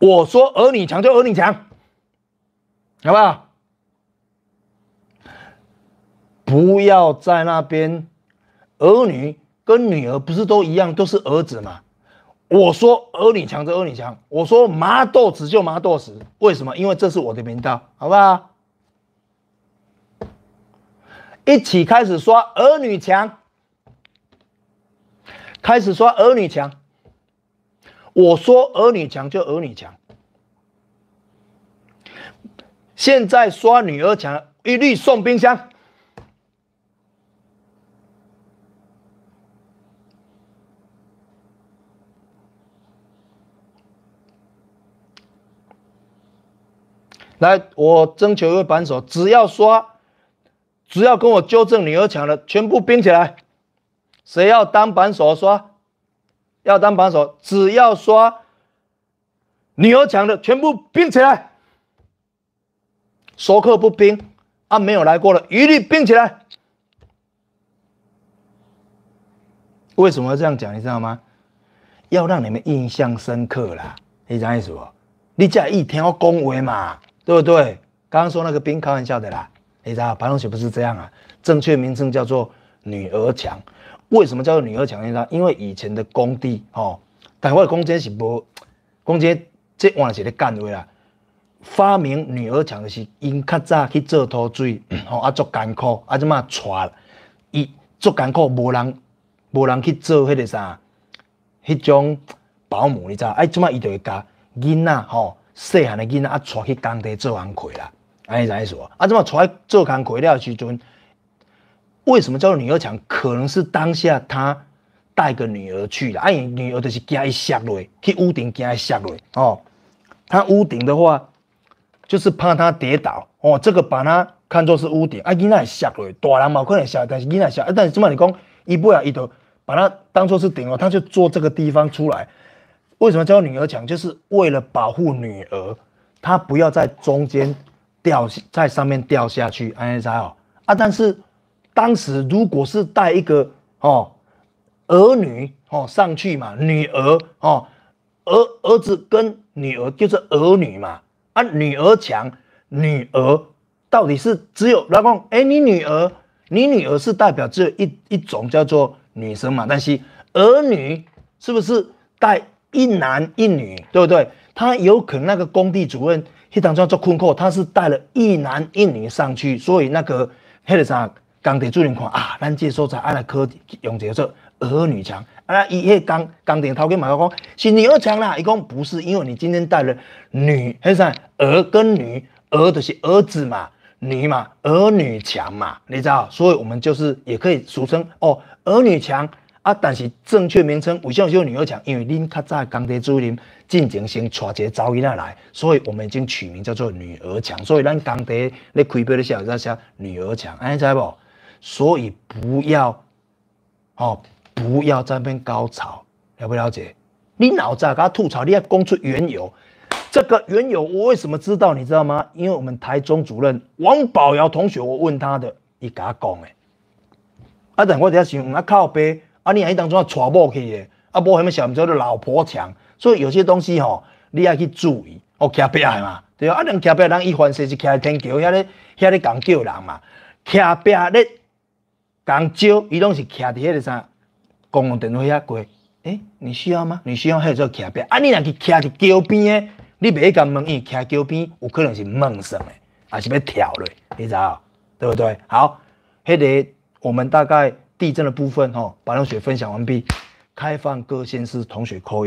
我说儿女强就儿女强，好不好？不要在那边，儿女跟女儿不是都一样，都是儿子嘛。我说儿女强就儿女强，我说麻豆子就麻豆子，为什么？因为这是我的频道，好不好？一起开始说儿女强，开始说儿女强。我说儿女强就儿女强，现在刷女儿墙一律送冰箱。来，我征求一个扳手，只要刷，只要跟我纠正女儿墙的，全部冰起来。谁要当扳手刷？要当榜首，只要刷女儿墙的全部并起来。说客不并，啊没有来过的一律并起来。为什么要这样讲？你知道吗？要让你们印象深刻啦，你啥意思不？你这一天要恭维嘛，对不对？刚刚说那个兵开玩笑的啦，你知道白龙雪不是这样啊？正确名称叫做女儿墙。为什么叫做女儿墙？因因为以前的工地吼，台湾的工钱是无工钱，这换是咧干的啦。发明女儿墙的是因较早去做土水吼，啊足艰苦，啊即嘛娶，伊足艰苦，无人无人去做迄个啥，迄种保姆你知？哎，即嘛伊就会嫁囡仔吼，细汉的囡仔啊娶去工地做工苦啦。尼怎意思？啊，即嘛娶做工苦了时阵。为什么叫做女儿墙？可能是当下他带个女儿去了，哎，女儿就是惊伊摔落，去屋顶惊伊摔落哦。他屋顶的话，就是怕他跌倒哦。这个把他看作是屋顶，啊，囡仔也摔落，大人嘛可能摔，但是囡仔摔。但是起码你讲一步啊？一头把他当做是顶哦，他就坐这个地方出来。为什么叫女儿墙？就是为了保护女儿，他不要在中间掉，在上面掉下去。哎，知道？啊，但是。当时如果是带一个哦，儿女哦上去嘛，女儿哦，儿儿子跟女儿就是儿女嘛，啊，女儿强，女儿到底是只有老公哎，你女儿，你女儿是代表只有一一种叫做女生嘛？但是儿女是不是带一男一女，对不对？他有可能那个工地主任，他当中做困课，他是带了一男一女上去，所以那个黑的 a 工地主任看啊，咱这时候才来去用个做儿女强啊！伊迄工工地头跟马甲讲，是女儿强啦。伊讲不是因为你今天带了女，很啥儿跟女儿就是儿子嘛，女嘛，儿女强嘛，你知道？所以我们就是也可以俗称哦，儿女强啊！但是正确名称为叫女儿强，因为恁较早工地主任进行先带一个噪音下来，所以我们已经取名叫做女儿强。所以咱工地咧开标的时候在写女儿强，安知不？所以不要哦，不要那边高潮，了不了解？你脑子啊，给他吐槽，你要讲出缘由。这个缘由我为什么知道？你知道吗？因为我们台中主任王宝尧同学，我问他的，你给他讲哎。啊，等我一下想，阿靠背，啊你喺当中要娶某去的啊某阿么想唔到你老婆强。所以有些东西吼，你要去注意。哦，徛壁啊嘛，对啊。阿倚徛边人，伊凡事是徛天桥，遐咧遐咧讲救人嘛，徛壁咧。公交，伊拢是徛伫迄个啥公共电话遐过。诶，你需要吗？你需要个做徛边？啊，你若是徛伫桥边诶，你袂甲门伊徛桥边，有可能是闷声诶，还是要跳去。你知道对不对？好，迄个我们大概地震的部分吼，把龙水分享完毕，开放各县市同学口音。